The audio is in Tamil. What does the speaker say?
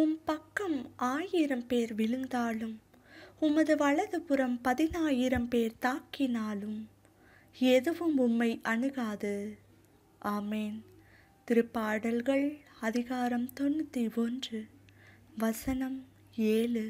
உம் பக்கம் ஆயிரம் பேர் விழுந்தாலும் உமது வலதுபுறம் பதினாயிரம் பேர் தாக்கினாலும் எதுவும் உம்மை அணுகாது ஆமேன் திருப்பாடல்கள் அதிகாரம் தொண்ணூற்றி ஒன்று வசனம் ஏழு